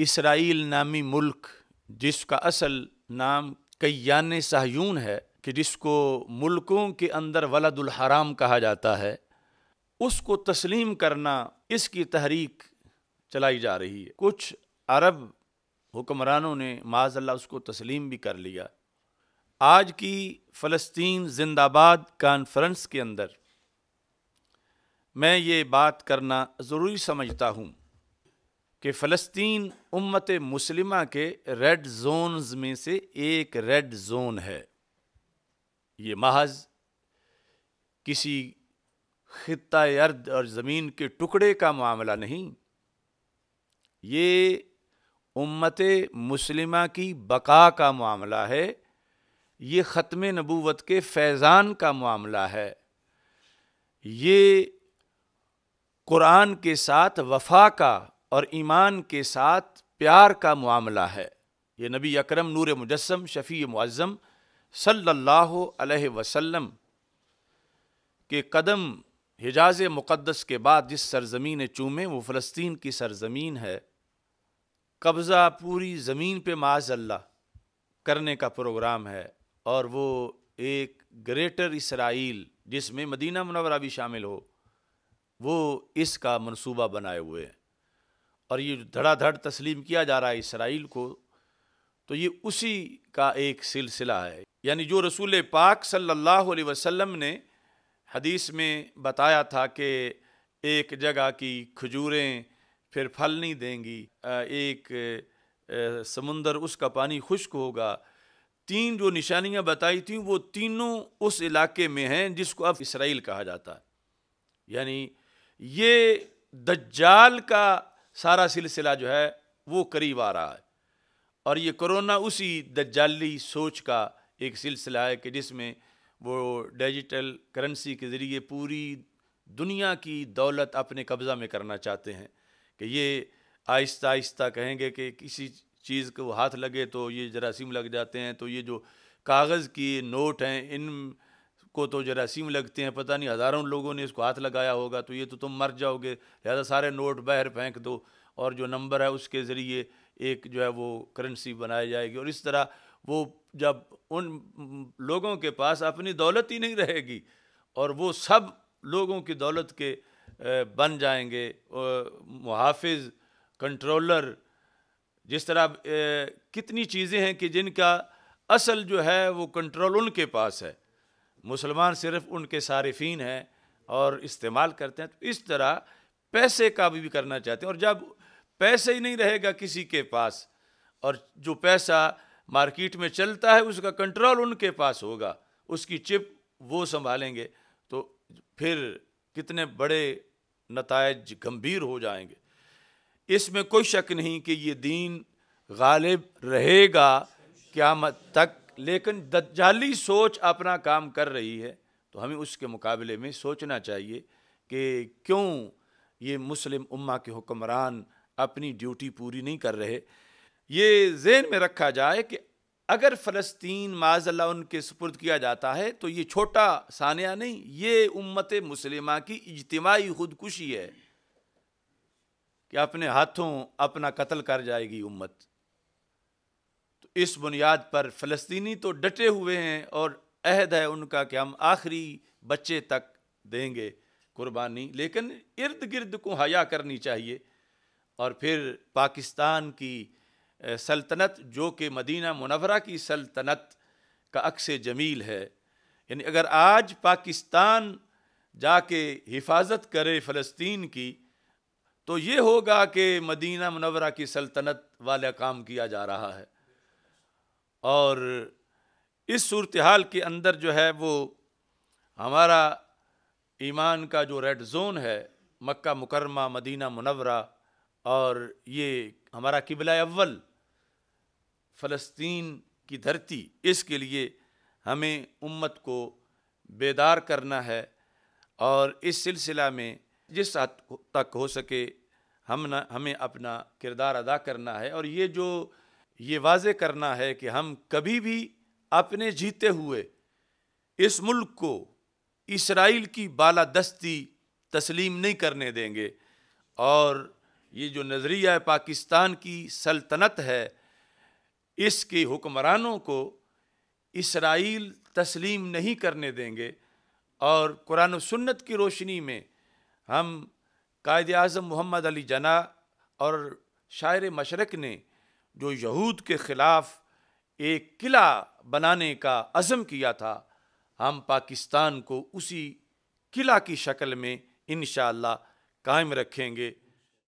Israel नामी मुल्क जिसका असल नाम कैयान सहयून है कि जिसको मुल्कों के अंदर वलदुल हराम कहा जाता है उसको तस्लीम करना इसकी तहरीक चलाई जा रही है कुछ अरब हुक्मरानों ने माजल्ला उसको तस्लीम भी कर लिया आज की फ़लस्तीन जिंदाबाद कॉन्फ्रेंस के अंदर मैं ये बात करना ज़रूरी समझता हूँ कि फ़लस्तीन उम्मत मुसलिमा के रेड जोन्स में से एक रेड जोन है ये महज किसी ख़त्ता अर्द और ज़मीन के टुकड़े का मामला नहीं ये उम्मत मुसलिमा की बका का मामला है ये ख़त्म नबूवत के फैज़ान का मामला है ये कुरान के साथ वफा का और ईमान के साथ प्यार का मामला है ये नबी अकरम नूर मुजस्म शफ़ी मुआज़म सल्लल्लाहु अलैहि वसल्लम के कदम हिजाज मुक़दस के बाद जिस सरजमीन चूमे वो फ़लस्तीन की सरजमीन है कब्ज़ा पूरी ज़मीन पे माजल्ला करने का प्रोग्राम है और वो एक ग्रेटर इसराइल जिसमें मदीना मुनवरा भी शामिल हो वो इसका मनसूबा बनाए हुए हैं और ये धड़ाधड़ तस्लीम किया जा रहा है इसराइल को तो ये उसी का एक सिलसिला है यानी जो रसूल पाक सल्लल्लाहु अलैहि वसल्लम ने हदीस में बताया था कि एक जगह की खजूरें फिर फल नहीं देंगी एक समुंदर उसका पानी खुश्क होगा तीन जो निशानियां बताई थी वो तीनों उस इलाके में हैं जिसको अब इसराइल कहा जाता है यानी ये दज्जाल का सारा सिलसिला जो है वो करीब आ रहा है और ये कोरोना उसी दज्जाली सोच का एक सिलसिला है कि जिसमें वो डिजिटल करेंसी के ज़रिए पूरी दुनिया की दौलत अपने कब्ज़ा में करना चाहते हैं कि ये आहिस्ता आहिस्ता कहेंगे कि किसी चीज़ को हाथ लगे तो ये जरासीम लग जाते हैं तो ये जो कागज़ की नोट हैं इन को तो जरासीम लगते हैं पता नहीं हज़ारों लोगों ने इसको हाथ लगाया होगा तो ये तो तुम मर जाओगे लिहाजा सारे नोट बाहर फेंक दो और जो नंबर है उसके ज़रिए एक जो है वो करेंसी बनाई जाएगी और इस तरह वो जब उन लोगों के पास अपनी दौलत ही नहीं रहेगी और वो सब लोगों की दौलत के बन जाएंगे मुहाफ़ कंट्रोलर जिस तरह कितनी चीज़ें हैं कि जिनका असल जो है वो कंट्रोल उनके पास है मुसलमान सिर्फ उनके सारिफिन हैं और इस्तेमाल करते हैं तो इस तरह पैसे का भी, भी करना चाहते हैं और जब पैसे ही नहीं रहेगा किसी के पास और जो पैसा मार्केट में चलता है उसका कंट्रोल उनके पास होगा उसकी चिप वो संभालेंगे तो फिर कितने बड़े नतज गंभीर हो जाएंगे इसमें कोई शक नहीं कि ये दीन गालिब रहेगा क्या तक लेकिन दज्जाली सोच अपना काम कर रही है तो हमें उसके मुकाबले में सोचना चाहिए कि क्यों ये मुस्लिम उम्मा के हुक्मरान अपनी ड्यूटी पूरी नहीं कर रहे ये जेन में रखा जाए कि अगर फ़लस्तीन माजल्ला उनके सुपुर्द किया जाता है तो ये छोटा सानिया नहीं ये उम्मत मुसलिमा की इजतमाही खुदकुशी है कि अपने हाथों अपना कत्ल कर जाएगी उम्मत इस बुनियाद पर फलस्तनी तो डटे हुए हैं और अहद है उनका कि हम आखिरी बच्चे तक देंगे कुर्बानी लेकिन इर्द गिर्द को हया करनी चाहिए और फिर पाकिस्तान की सल्तनत जो कि मदीना मुनवरा की सल्तनत का अक्स जमील है यानी अगर आज पाकिस्तान जाके हिफाजत करे फ़लस्तीन की तो ये होगा कि मदीना मुनवरा की सल्तनत वाला काम किया जा रहा है और इस सूरत हाल के अंदर जो है वो हमारा ईमान का जो रेड जोन है मक्का मुकरमा मदीना मुनवरा और ये हमारा किबला अव्वल फ़लस्तीन की धरती इसके लिए हमें उम्मत को बेदार करना है और इस सिलसिला में जिस हद तक हो सके हम न हमें अपना किरदार अदा करना है और ये जो ये वाज करना है कि हम कभी भी अपने जीते हुए इस मुल्क को इसराइल की बालादस्ती तस्लीम नहीं करने देंगे और ये जो नज़रिया है पाकिस्तान की सल्तनत है इसके हुक्मरानों को इसराइल तस्लीम नहीं करने देंगे और कुरान सुन्नत की रोशनी में हम कायद अजम मोहम्मद अली जना और शायर मशरक ने जो यहूद के ख़िलाफ़ एक किला बनाने का अज़म किया था हम पाकिस्तान को उसी किला की शक्ल में इन कायम रखेंगे